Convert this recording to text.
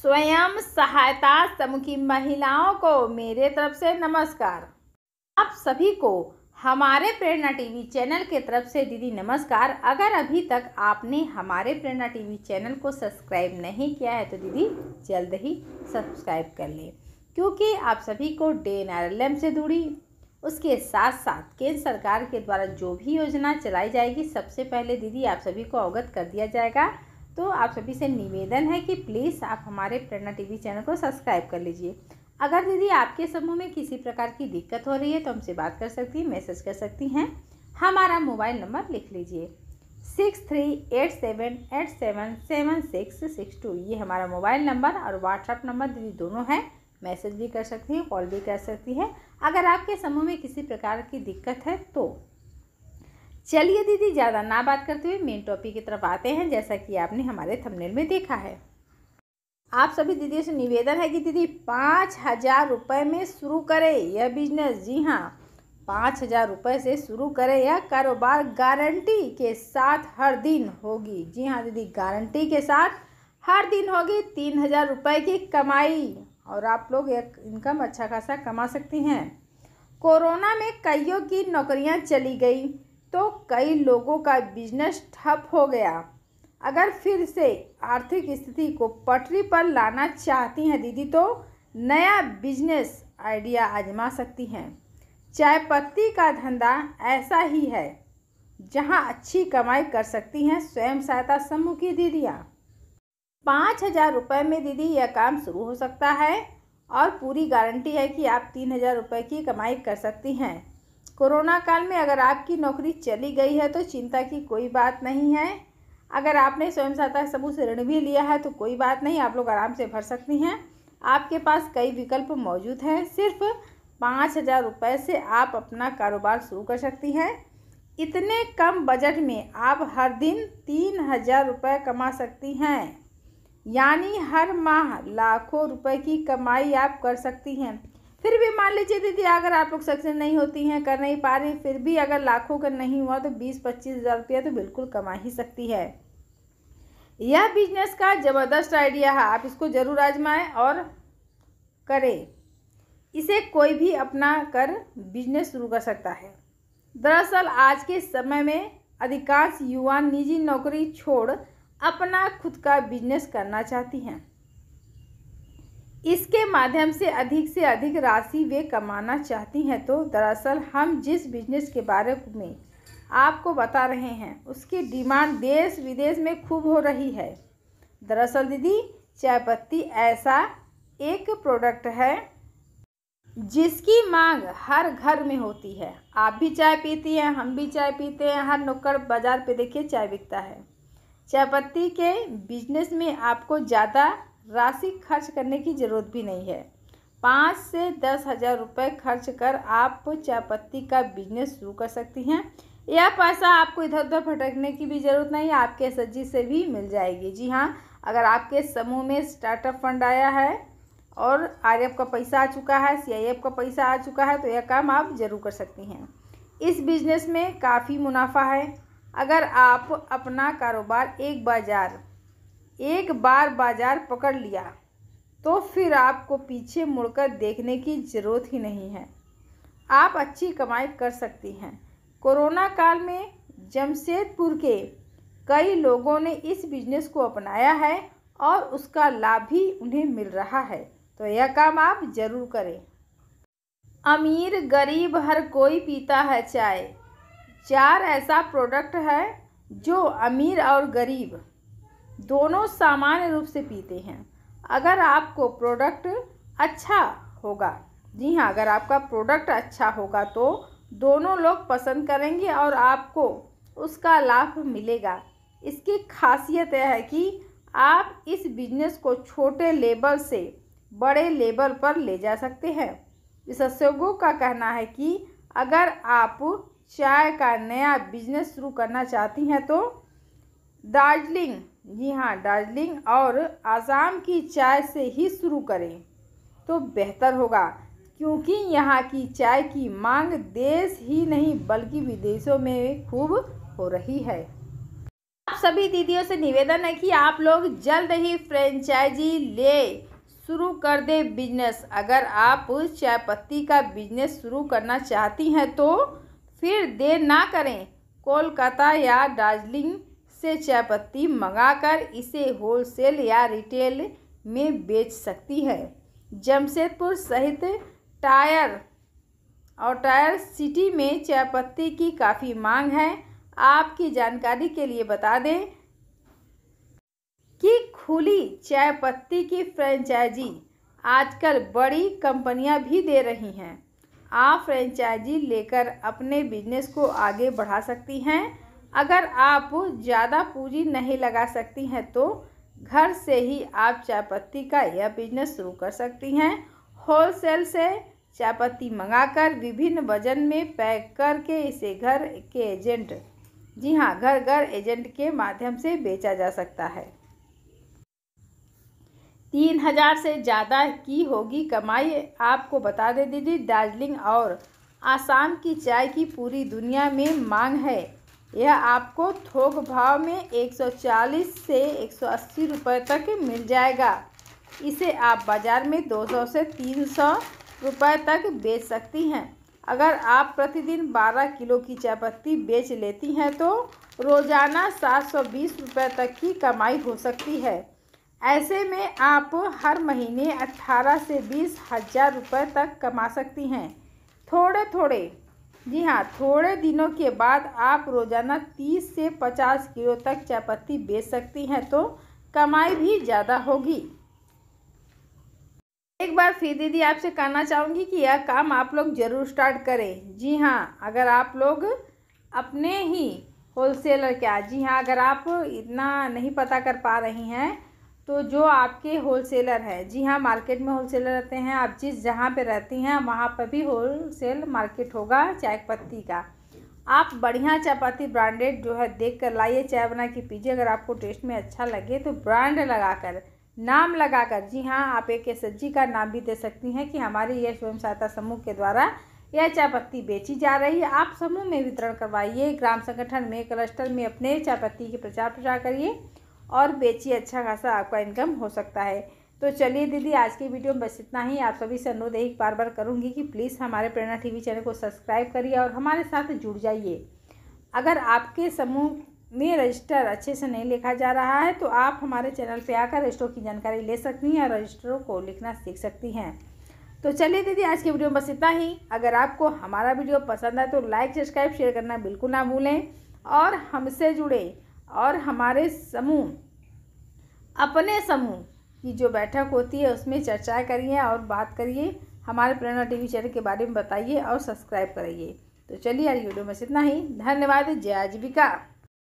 स्वयं सहायता समूह की महिलाओं को मेरे तरफ से नमस्कार आप सभी को हमारे प्रेरणा टीवी चैनल के तरफ से दीदी नमस्कार अगर अभी तक आपने हमारे प्रेरणा टीवी चैनल को सब्सक्राइब नहीं किया है तो दीदी जल्द ही सब्सक्राइब कर लें क्योंकि आप सभी को डे एन से जुड़ी उसके साथ साथ केंद्र सरकार के द्वारा जो भी योजना चलाई जाएगी सबसे पहले दीदी आप सभी को अवगत कर दिया जाएगा तो आप सभी से निवेदन है कि प्लीज़ आप हमारे प्रेरणा टीवी चैनल को सब्सक्राइब कर लीजिए अगर दीदी आपके समूह में किसी प्रकार की दिक्कत हो रही है तो हमसे बात कर सकती हैं मैसेज कर सकती हैं हमारा मोबाइल नंबर लिख लीजिए six three eight seven eight seven seven six six two ये हमारा मोबाइल नंबर और व्हाट्सअप नंबर दीदी दोनों हैं मैसेज भी कर सकती हैं कॉल भी कर सकती है अगर आपके समूह में किसी प्रकार की दिक्कत है तो चलिए दीदी ज़्यादा ना बात करते हुए मेन टॉपिक की तरफ आते हैं जैसा कि आपने हमारे थंबनेल में देखा है आप सभी दीदियों से निवेदन है कि दीदी पाँच हज़ार रुपये में शुरू करें यह बिजनेस जी हाँ पाँच हज़ार रुपये से शुरू करें यह कारोबार गारंटी के साथ हर दिन होगी जी हाँ दीदी गारंटी के साथ हर दिन होगी तीन हज़ार रुपये की कमाई और आप लोग यह इनकम अच्छा खासा कमा सकती हैं कोरोना में कईयों की नौकरियां चली गई तो कई लोगों का बिजनेस ठप हो गया अगर फिर से आर्थिक स्थिति को पटरी पर लाना चाहती हैं दीदी तो नया बिजनेस आइडिया आजमा सकती हैं चाय पत्ती का धंधा ऐसा ही है जहां अच्छी कमाई कर सकती हैं स्वयं सहायता समूह की दीदियाँ पाँच हज़ार रुपये में दीदी यह काम शुरू हो सकता है और पूरी गारंटी है कि आप तीन हज़ार रुपये की कमाई कर सकती हैं कोरोना काल में अगर आपकी नौकरी चली गई है तो चिंता की कोई बात नहीं है अगर आपने स्वयं सहायता समूह से ऋण भी लिया है तो कोई बात नहीं आप लोग आराम से भर सकती हैं आपके पास कई विकल्प मौजूद हैं सिर्फ पाँच हज़ार रुपये से आप अपना कारोबार शुरू कर सकती हैं इतने कम बजट में आप हर दिन तीन हज़ार रुपये कमा सकती हैं यानी हर माह लाखों रुपए की कमाई आप कर सकती हैं फिर भी मान लीजिए दीदी अगर आप लोग सक्सेस नहीं होती हैं कर नहीं पा रही फिर भी अगर लाखों का नहीं हुआ तो बीस पच्चीस हज़ार रुपया तो बिल्कुल कमा ही सकती है यह बिजनेस का ज़बरदस्त आइडिया है आप इसको ज़रूर आजमाएं और करें इसे कोई भी अपना कर बिजनेस शुरू कर सकता है दरअसल आज के समय में अधिकांश युवा निजी नौकरी छोड़ अपना खुद का बिजनेस करना चाहती हैं इसके माध्यम से अधिक से अधिक राशि वे कमाना चाहती हैं तो दरअसल हम जिस बिजनेस के बारे में आपको बता रहे हैं उसकी डिमांड देश विदेश में खूब हो रही है दरअसल दीदी चाय पत्ती ऐसा एक प्रोडक्ट है जिसकी मांग हर घर में होती है आप भी चाय पीती हैं हम भी चाय पीते हैं हर नुक्कड़ बाज़ार पे देखिए चाय बिकता है चाय पत्ती के बिजनेस में आपको ज़्यादा राशि खर्च करने की ज़रूरत भी नहीं है पाँच से दस हज़ार रुपये खर्च कर आप चाय पत्ती का बिजनेस शुरू कर सकती हैं यह पैसा आपको इधर उधर भटकने की भी ज़रूरत नहीं आपके एस से भी मिल जाएगी जी हाँ अगर आपके समूह में स्टार्टअप फंड आया है और आर का पैसा आ चुका है सी का पैसा आ चुका है तो यह काम आप ज़रूर कर सकती हैं इस बिजनेस में काफ़ी मुनाफा है अगर आप अपना कारोबार एक बाजार एक बार बाजार पकड़ लिया तो फिर आपको पीछे मुड़कर देखने की ज़रूरत ही नहीं है आप अच्छी कमाई कर सकती हैं कोरोना काल में जमशेदपुर के कई लोगों ने इस बिजनेस को अपनाया है और उसका लाभ भी उन्हें मिल रहा है तो यह काम आप ज़रूर करें अमीर गरीब हर कोई पीता है चाय चार ऐसा प्रोडक्ट है जो अमीर और गरीब दोनों सामान्य रूप से पीते हैं अगर आपको प्रोडक्ट अच्छा होगा जी हाँ अगर आपका प्रोडक्ट अच्छा होगा तो दोनों लोग पसंद करेंगे और आपको उसका लाभ मिलेगा इसकी खासियत यह है कि आप इस बिजनेस को छोटे लेवल से बड़े लेवल पर ले जा सकते हैं विशेषज्ञों का कहना है कि अगर आप चाय का नया बिजनेस शुरू करना चाहती हैं तो दार्जिलिंग जी हाँ दार्जिलिंग और आसाम की चाय से ही शुरू करें तो बेहतर होगा क्योंकि यहाँ की चाय की मांग देश ही नहीं बल्कि विदेशों में खूब हो रही है आप सभी दीदियों से निवेदन है कि आप लोग जल्द ही फ्रेंचाइजी ले शुरू कर दे बिजनेस अगर आप चाय पत्ती का बिजनेस शुरू करना चाहती हैं तो फिर देर ना करें कोलकाता या दार्जिलिंग से चाय पत्ती मंगाकर इसे होलसेल या रिटेल में बेच सकती है जमशेदपुर सहित टायर और टायर सिटी में चाय पत्ती की काफ़ी मांग है आपकी जानकारी के लिए बता दें कि खुली चाय पत्ती की फ्रेंचाइजी आजकल बड़ी कंपनियां भी दे रही हैं आप फ्रेंचाइजी लेकर अपने बिजनेस को आगे बढ़ा सकती हैं अगर आप ज़्यादा पूंजी नहीं लगा सकती हैं तो घर से ही आप चाय पत्ती का यह बिजनेस शुरू कर सकती हैं होलसेल से चाय पत्ती मंगाकर विभिन्न वजन में पैक करके इसे घर के एजेंट जी हाँ घर घर एजेंट के माध्यम से बेचा जा सकता है तीन हजार से ज़्यादा की होगी कमाई आपको बता दें दीदी दार्जिलिंग और आसाम की चाय की पूरी दुनिया में मांग है यह आपको थोक भाव में 140 से 180 रुपए तक मिल जाएगा इसे आप बाज़ार में 200 से 300 रुपए तक बेच सकती हैं अगर आप प्रतिदिन 12 किलो की चायपत्ती बेच लेती हैं तो रोज़ाना 720 रुपए तक की कमाई हो सकती है ऐसे में आप हर महीने 18 से बीस हज़ार रुपये तक कमा सकती हैं थोड़े थोड़े जी हाँ थोड़े दिनों के बाद आप रोज़ाना 30 से 50 किलो तक चायपत्ती बेच सकती हैं तो कमाई भी ज़्यादा होगी एक बार फिर दीदी आपसे कहना चाहूँगी कि यह काम आप लोग ज़रूर स्टार्ट करें जी हाँ अगर आप लोग अपने ही होलसेलर क्या जी हाँ अगर आप इतना नहीं पता कर पा रही हैं तो जो आपके होलसेलर है जी हाँ मार्केट में होलसेलर रहते हैं आप जिस जहाँ पे रहती हैं वहाँ पर भी होलसेल मार्केट होगा चाय पत्ती का आप बढ़िया चायपत्ती ब्रांडेड जो है देख कर लाइए चाय बना के पीजिए अगर आपको टेस्ट में अच्छा लगे तो ब्रांड लगा कर नाम लगा कर जी हाँ आप एक एस का नाम भी दे सकती हैं कि हमारे यह स्वयं सहायता समूह के द्वारा यह चाय पत्ती बेची जा रही है आप समूह में वितरण करवाइए ग्राम संगठन में क्लस्टर में अपने चाय पत्ती की प्रचार प्रसार करिए और बेचिए अच्छा खासा आपका इनकम हो सकता है तो चलिए दीदी आज की वीडियो में बस इतना ही आप सभी से अनुरोध एक बार बार करूँगी कि प्लीज़ हमारे प्रेरणा टीवी चैनल को सब्सक्राइब करिए और हमारे साथ जुड़ जाइए अगर आपके समूह में रजिस्टर अच्छे से नहीं लिखा जा रहा है तो आप हमारे चैनल पर आकर रजिस्टरों की जानकारी ले सकती हैं और रजिस्टरों को लिखना सीख सकती हैं तो चलिए दीदी आज की वीडियो में बस इतना ही अगर आपको हमारा वीडियो पसंद आए तो लाइक सब्सक्राइब शेयर करना बिल्कुल ना भूलें और हमसे जुड़े और हमारे समूह अपने समूह की जो बैठक होती है उसमें चर्चा करिए और बात करिए हमारे प्रेरणा टीवी चैनल के बारे में बताइए और सब्सक्राइब करिए तो चलिए आज वीडियो में इतना ही धन्यवाद जय आजीविका